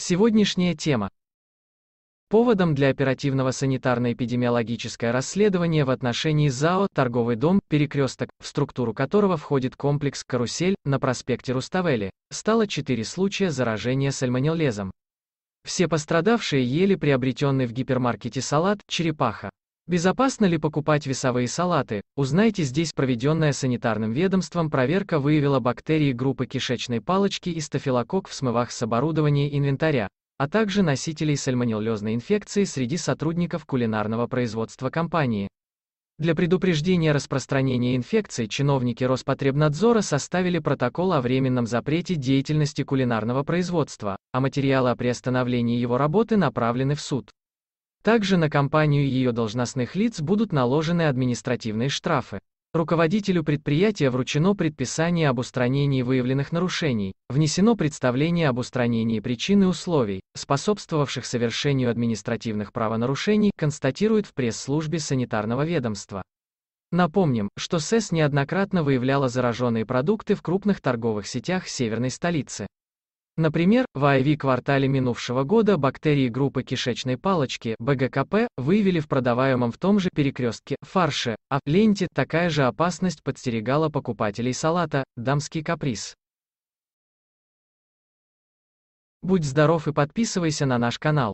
Сегодняшняя тема. Поводом для оперативного санитарно-эпидемиологическое расследование в отношении ЗАО «Торговый дом», перекресток, в структуру которого входит комплекс «Карусель» на проспекте Руставели, стало 4 случая заражения сальмонеллезом. Все пострадавшие ели приобретенный в гипермаркете салат «Черепаха». Безопасно ли покупать весовые салаты? Узнайте здесь проведенная санитарным ведомством проверка выявила бактерии группы кишечной палочки и стафилокок в смывах с оборудования инвентаря, а также носителей сальмонеллезной инфекции среди сотрудников кулинарного производства компании. Для предупреждения распространения инфекции чиновники Роспотребнадзора составили протокол о временном запрете деятельности кулинарного производства, а материалы о приостановлении его работы направлены в суд. Также на компанию и ее должностных лиц будут наложены административные штрафы. Руководителю предприятия вручено предписание об устранении выявленных нарушений, внесено представление об устранении причин и условий, способствовавших совершению административных правонарушений, констатирует в пресс-службе санитарного ведомства. Напомним, что СЭС неоднократно выявляла зараженные продукты в крупных торговых сетях северной столицы. Например, в IV-квартале минувшего года бактерии группы кишечной палочки БГКП выявили в продаваемом в том же перекрестке фарше, а в ленте такая же опасность подстерегала покупателей салата «Дамский каприз». Будь здоров и подписывайся на наш канал.